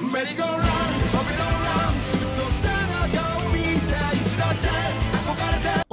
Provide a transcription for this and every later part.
merry go run.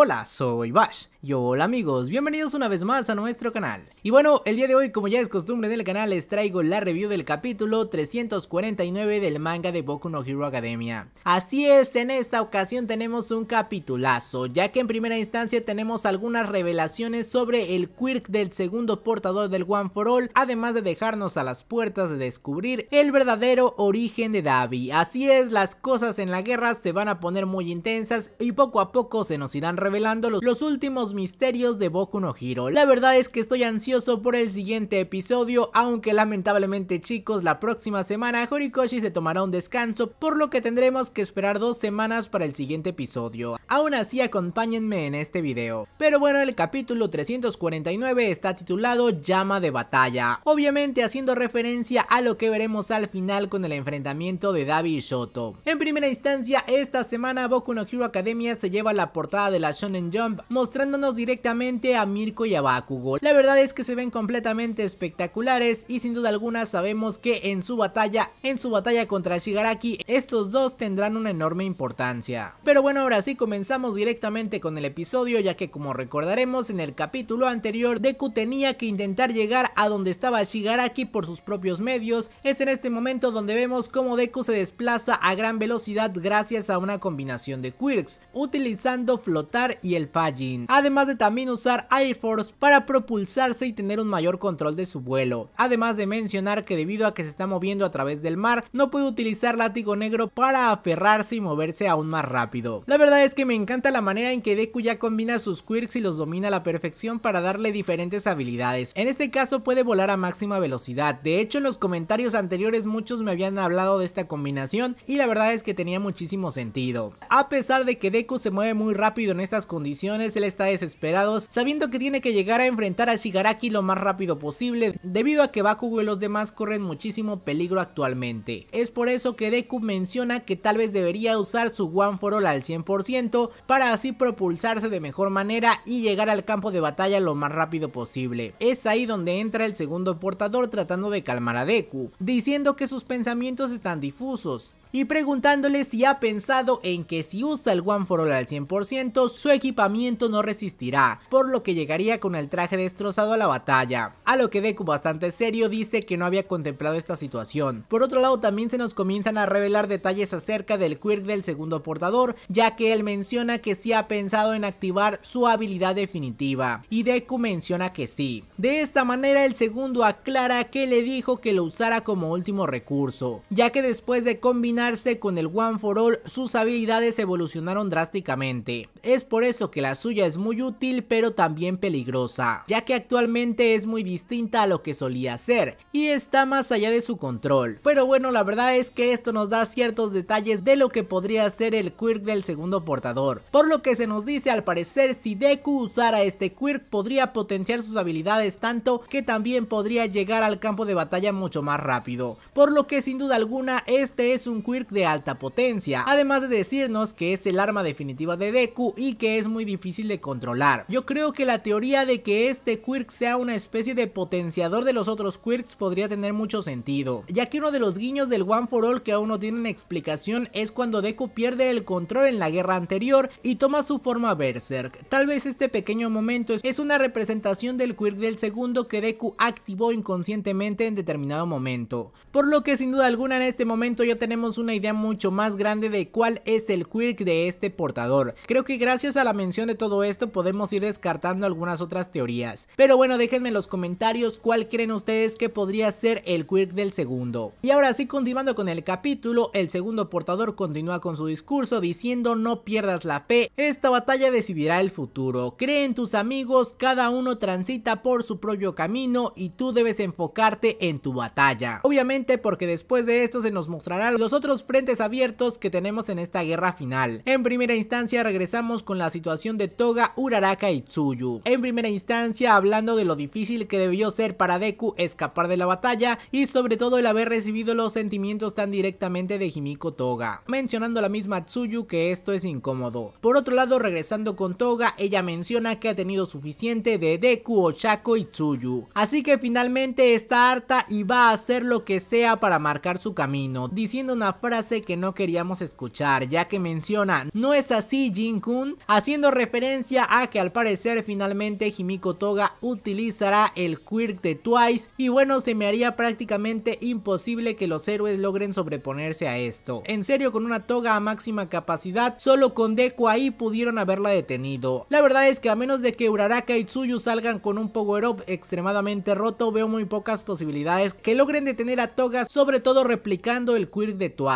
Hola, soy Bash. Y hola amigos, bienvenidos una vez más a nuestro canal. Y bueno, el día de hoy como ya es costumbre del canal les traigo la review del capítulo 349 del manga de Boku no Hero Academia. Así es, en esta ocasión tenemos un capitulazo, ya que en primera instancia tenemos algunas revelaciones sobre el quirk del segundo portador del One for All, además de dejarnos a las puertas de descubrir el verdadero origen de Davi. Así es, las cosas en la guerra se van a poner muy intensas y poco a poco se nos irán revelando los, últimos misterios de Boku no Hiro. La verdad es que estoy ansioso por el siguiente episodio, aunque lamentablemente chicos, la próxima semana Horikoshi se tomará un descanso, por lo que tendremos que esperar dos semanas para el siguiente episodio. Aún así acompáñenme en este video. Pero bueno, el capítulo 349 está titulado Llama de Batalla, obviamente haciendo referencia a lo que veremos al final con el enfrentamiento de Davi y Shoto. En primera instancia, esta semana Boku no Hero Academia se lleva la portada de la Shonen Jump, mostrándonos directamente a Mirko y a Bakugo. La verdad es que se ven completamente espectaculares y sin duda alguna sabemos que en su batalla, en su batalla contra Shigaraki, estos dos tendrán una enorme importancia. Pero bueno, ahora sí comenzamos directamente con el episodio, ya que como recordaremos en el capítulo anterior, Deku tenía que intentar llegar a donde estaba Shigaraki por sus propios medios. Es en este momento donde vemos cómo Deku se desplaza a gran velocidad gracias a una combinación de quirks, utilizando flotar y el Fajin además de también usar Air Force para propulsarse y tener un mayor control de su vuelo, además de mencionar que debido a que se está moviendo a través del mar, no puede utilizar látigo negro para aferrarse y moverse aún más rápido. La verdad es que me encanta la manera en que Deku ya combina sus quirks y los domina a la perfección para darle diferentes habilidades, en este caso puede volar a máxima velocidad, de hecho en los comentarios anteriores muchos me habían hablado de esta combinación y la verdad es que tenía muchísimo sentido. A pesar de que Deku se mueve muy rápido en estas condiciones, él está desesperado, sabiendo que tiene que llegar a enfrentar a Shigaraki lo más rápido posible, debido a que Bakugo y los demás corren muchísimo peligro actualmente. Es por eso que Deku menciona que tal vez debería usar su One for All al 100% para así propulsarse de mejor manera y llegar al campo de batalla lo más rápido posible. Es ahí donde entra el segundo portador tratando de calmar a Deku, diciendo que sus pensamientos están difusos, y preguntándole si ha pensado en que si usa el One for All al 100%, su equipamiento no resistirá, por lo que llegaría con el traje destrozado a la batalla. A lo que Deku bastante serio dice que no había contemplado esta situación. Por otro lado también se nos comienzan a revelar detalles acerca del quirk del segundo portador, ya que él menciona que sí ha pensado en activar su habilidad definitiva, y Deku menciona que sí. De esta manera el segundo aclara que le dijo que lo usara como último recurso, ya que después de combinar con el One for All, sus habilidades evolucionaron drásticamente. Es por eso que la suya es muy útil pero también peligrosa, ya que actualmente es muy distinta a lo que solía ser y está más allá de su control. Pero bueno, la verdad es que esto nos da ciertos detalles de lo que podría ser el quirk del segundo portador, por lo que se nos dice al parecer si Deku usara este quirk podría potenciar sus habilidades tanto que también podría llegar al campo de batalla mucho más rápido, por lo que sin duda alguna este es un Quirk de alta potencia, además de decirnos que es el arma definitiva de Deku y que es muy difícil de controlar. Yo creo que la teoría de que este Quirk sea una especie de potenciador de los otros Quirks podría tener mucho sentido, ya que uno de los guiños del One for All que aún no tienen explicación es cuando Deku pierde el control en la guerra anterior y toma su forma Berserk. Tal vez este pequeño momento es una representación del Quirk del segundo que Deku activó inconscientemente en determinado momento, por lo que sin duda alguna en este momento ya tenemos una idea mucho más grande de cuál es el quirk de este portador. Creo que gracias a la mención de todo esto podemos ir descartando algunas otras teorías. Pero bueno, déjenme en los comentarios cuál creen ustedes que podría ser el quirk del segundo. Y ahora sí, continuando con el capítulo, el segundo portador continúa con su discurso diciendo no pierdas la fe, esta batalla decidirá el futuro. Cree en tus amigos, cada uno transita por su propio camino y tú debes enfocarte en tu batalla. Obviamente porque después de esto se nos mostrará los otros los frentes abiertos que tenemos en esta guerra final. En primera instancia regresamos con la situación de Toga, Uraraka y Tsuyu. En primera instancia hablando de lo difícil que debió ser para Deku escapar de la batalla y sobre todo el haber recibido los sentimientos tan directamente de Himiko Toga, mencionando la misma Tsuyu que esto es incómodo. Por otro lado regresando con Toga, ella menciona que ha tenido suficiente de Deku, Ochako y Tsuyu, así que finalmente está harta y va a hacer lo que sea para marcar su camino, diciendo una frase que no queríamos escuchar, ya que mencionan, no es así Jin-kun, haciendo referencia a que al parecer finalmente Himiko Toga utilizará el quirk de Twice y bueno, se me haría prácticamente imposible que los héroes logren sobreponerse a esto. En serio, con una toga a máxima capacidad, solo con Deku ahí pudieron haberla detenido. La verdad es que a menos de que Uraraka y Tsuyu salgan con un power-up extremadamente roto, veo muy pocas posibilidades que logren detener a Toga, sobre todo replicando el quirk de Twice.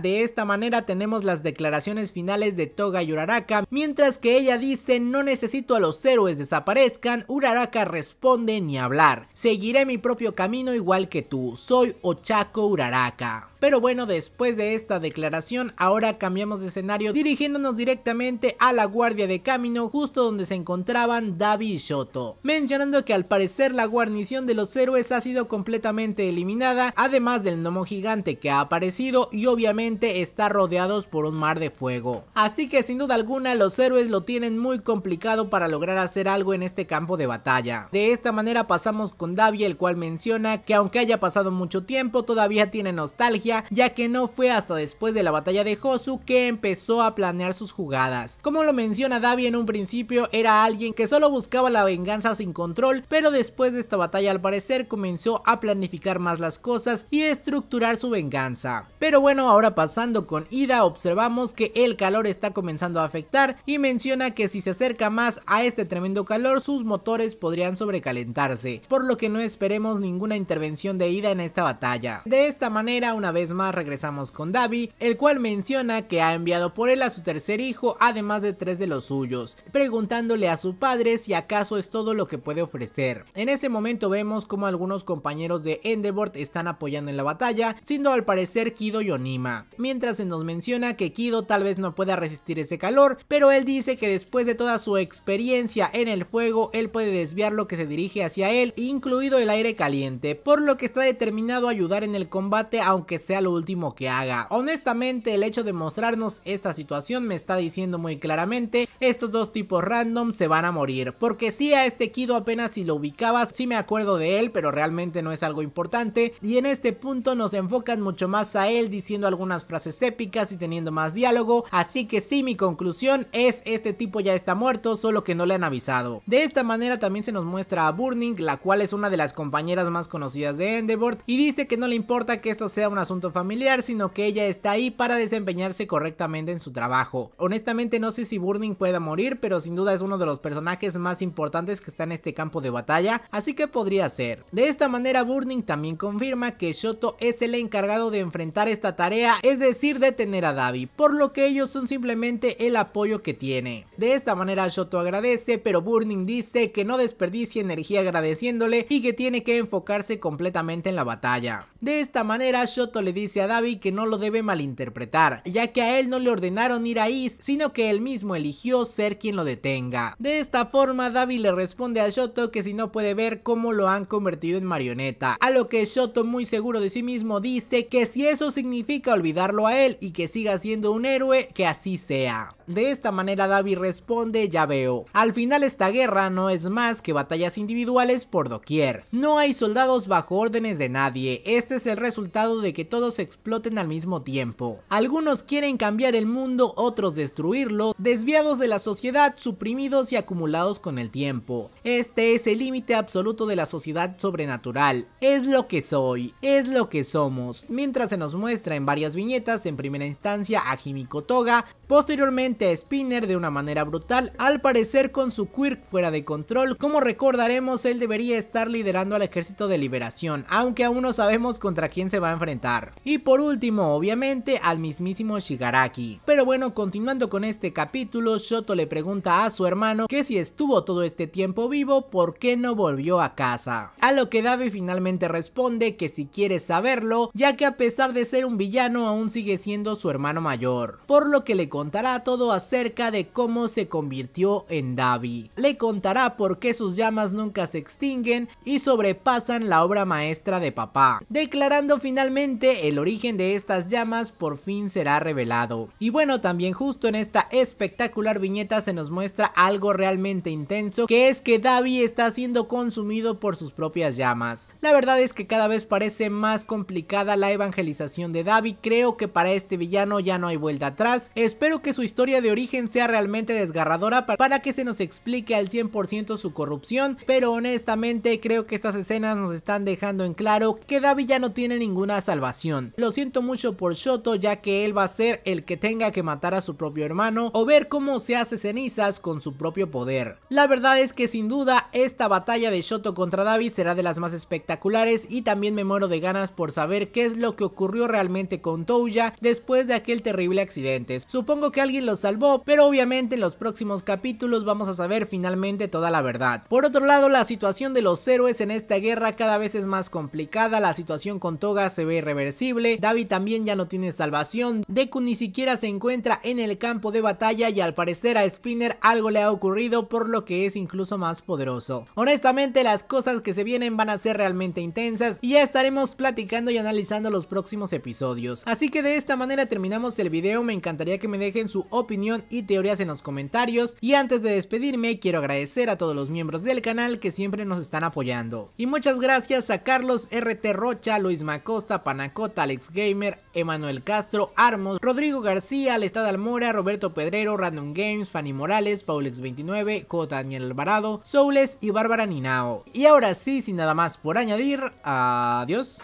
De esta manera tenemos las declaraciones finales de Toga y Uraraka, mientras que ella dice no necesito a los héroes desaparezcan, Uraraka responde ni hablar, seguiré mi propio camino igual que tú, soy Ochako Uraraka. Pero bueno, después de esta declaración, ahora cambiamos de escenario dirigiéndonos directamente a la guardia de camino justo donde se encontraban Davi y Shoto. Mencionando que al parecer la guarnición de los héroes ha sido completamente eliminada, además del gnomo gigante que ha aparecido y obviamente está rodeados por un mar de fuego. Así que sin duda alguna los héroes lo tienen muy complicado para lograr hacer algo en este campo de batalla. De esta manera pasamos con Davi el cual menciona que aunque haya pasado mucho tiempo todavía tiene nostalgia ya que no fue hasta después de la batalla de Josu que empezó a planear sus jugadas. Como lo menciona Davi en un principio, era alguien que solo buscaba la venganza sin control, pero después de esta batalla al parecer comenzó a planificar más las cosas y estructurar su venganza. Pero bueno, ahora pasando con Ida, observamos que el calor está comenzando a afectar y menciona que si se acerca más a este tremendo calor, sus motores podrían sobrecalentarse, por lo que no esperemos ninguna intervención de Ida en esta batalla. De esta manera, una vez más regresamos con Davi, el cual menciona que ha enviado por él a su tercer hijo, además de tres de los suyos, preguntándole a su padre si acaso es todo lo que puede ofrecer. En ese momento vemos como algunos compañeros de Endeavor están apoyando en la batalla, siendo al parecer Kido y Onima, mientras se nos menciona que Kido tal vez no pueda resistir ese calor, pero él dice que después de toda su experiencia en el fuego, él puede desviar lo que se dirige hacia él, incluido el aire caliente, por lo que está determinado a ayudar en el combate aunque sea sea lo último que haga. Honestamente, el hecho de mostrarnos esta situación me está diciendo muy claramente, estos dos tipos random se van a morir. Porque si a este Kido apenas si lo ubicabas, sí me acuerdo de él, pero realmente no es algo importante. Y en este punto nos enfocan mucho más a él diciendo algunas frases épicas y teniendo más diálogo. Así que sí, mi conclusión es este tipo ya está muerto, solo que no le han avisado. De esta manera también se nos muestra a Burning, la cual es una de las compañeras más conocidas de Endeavor, y dice que no le importa que esto sea un asunto familiar, sino que ella está ahí para desempeñarse correctamente en su trabajo. Honestamente no sé si Burning pueda morir, pero sin duda es uno de los personajes más importantes que está en este campo de batalla, así que podría ser. De esta manera Burning también confirma que Shoto es el encargado de enfrentar esta tarea, es decir, detener a Davi, por lo que ellos son simplemente el apoyo que tiene. De esta manera Shoto agradece, pero Burning dice que no desperdicie energía agradeciéndole y que tiene que enfocarse completamente en la batalla. De esta manera Shoto le dice a David que no lo debe malinterpretar, ya que a él no le ordenaron ir a Is, sino que él mismo eligió ser quien lo detenga. De esta forma, David le responde a Shoto que si no puede ver cómo lo han convertido en marioneta, a lo que Shoto muy seguro de sí mismo dice que si eso significa olvidarlo a él y que siga siendo un héroe, que así sea. De esta manera Davi responde, ya veo. Al final esta guerra no es más que batallas individuales por doquier. No hay soldados bajo órdenes de nadie, este es el resultado de que todos exploten al mismo tiempo. Algunos quieren cambiar el mundo, otros destruirlo, desviados de la sociedad, suprimidos y acumulados con el tiempo. Este es el límite absoluto de la sociedad sobrenatural. Es lo que soy, es lo que somos. Mientras se nos muestra en varias viñetas, en primera instancia a Himiko Toga, posteriormente a Spinner de una manera brutal, al parecer con su quirk fuera de control. Como recordaremos, él debería estar liderando al ejército de liberación, aunque aún no sabemos contra quién se va a enfrentar. Y por último, obviamente, al mismísimo Shigaraki. Pero bueno, continuando con este capítulo, Shoto le pregunta a su hermano que si estuvo todo este tiempo vivo, ¿por qué no volvió a casa? A lo que Davi finalmente responde que si quiere saberlo, ya que a pesar de ser un villano aún sigue siendo su hermano mayor, por lo que le contará a todo acerca de cómo se convirtió en Davi. Le contará por qué sus llamas nunca se extinguen y sobrepasan la obra maestra de papá. Declarando finalmente el origen de estas llamas por fin será revelado. Y bueno, también justo en esta espectacular viñeta se nos muestra algo realmente intenso que es que Davi está siendo consumido por sus propias llamas. La verdad es que cada vez parece más complicada la evangelización de Davi, creo que para este villano ya no hay vuelta atrás, espero que su historia de origen sea realmente desgarradora para que se nos explique al 100% su corrupción, pero honestamente creo que estas escenas nos están dejando en claro que Davi ya no tiene ninguna salvación. Lo siento mucho por Shoto ya que él va a ser el que tenga que matar a su propio hermano o ver cómo se hace cenizas con su propio poder. La verdad es que sin duda esta batalla de Shoto contra Davi será de las más espectaculares y también me muero de ganas por saber qué es lo que ocurrió realmente con Touya después de aquel terrible accidente. Supongo que alguien los salvó, pero obviamente en los próximos capítulos vamos a saber finalmente toda la verdad. Por otro lado, la situación de los héroes en esta guerra cada vez es más complicada, la situación con Toga se ve irreversible, David también ya no tiene salvación, Deku ni siquiera se encuentra en el campo de batalla y al parecer a Spinner algo le ha ocurrido por lo que es incluso más poderoso. Honestamente las cosas que se vienen van a ser realmente intensas y ya estaremos platicando y analizando los próximos episodios. Así que de esta manera terminamos el video, me encantaría que me dejen su opinión opinión y teorías en los comentarios. Y antes de despedirme, quiero agradecer a todos los miembros del canal que siempre nos están apoyando. Y muchas gracias a Carlos RT Rocha, Luis Macosta, Panacota, Alex Gamer, Emanuel Castro, Armos, Rodrigo García, Alestad Almora, Roberto Pedrero, Random Games, Fanny Morales, Paulex29, J. Daniel Alvarado, Soules y Bárbara Ninao. Y ahora sí, sin nada más por añadir, adiós.